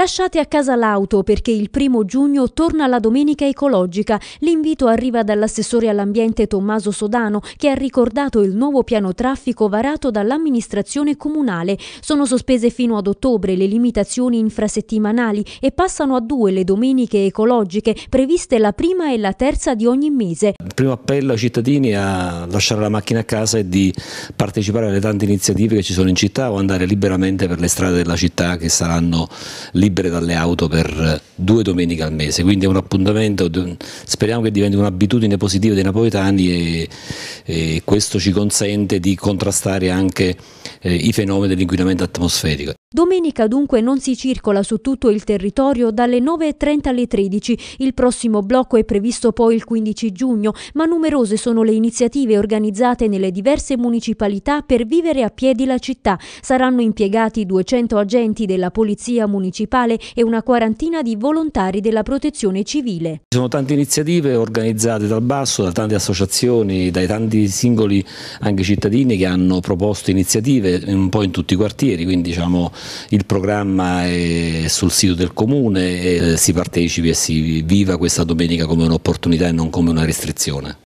Lasciate a casa l'auto perché il primo giugno torna la domenica ecologica. L'invito arriva dall'assessore all'ambiente Tommaso Sodano che ha ricordato il nuovo piano traffico varato dall'amministrazione comunale. Sono sospese fino ad ottobre le limitazioni infrasettimanali e passano a due le domeniche ecologiche previste la prima e la terza di ogni mese. Il primo appello ai cittadini è a lasciare la macchina a casa e di partecipare alle tante iniziative che ci sono in città o andare liberamente per le strade della città che saranno liberamente libere dalle auto per eh, due domeniche al mese, quindi è un appuntamento, speriamo che diventi un'abitudine positiva dei napoletani e, e, questo ci consente di contrastare anche eh, i fenomeni dell'inquinamento atmosferico. Domenica dunque non si circola su tutto il territorio dalle 9.30 alle 13. Il prossimo blocco è previsto poi il 15 giugno, ma numerose sono le iniziative organizzate nelle diverse municipalità per vivere a piedi la città. Saranno impiegati 200 agenti della Polizia Municipale e una quarantina di volontari della Protezione Civile. Ci sono tante iniziative organizzate dal basso, da tante associazioni, dai tanti singoli anche cittadini che hanno proposto iniziative un po' in tutti i quartieri, quindi diciamo il programma è sul sito del comune e eh, si partecipi e si viva questa domenica come un'opportunità e non come una restrizione.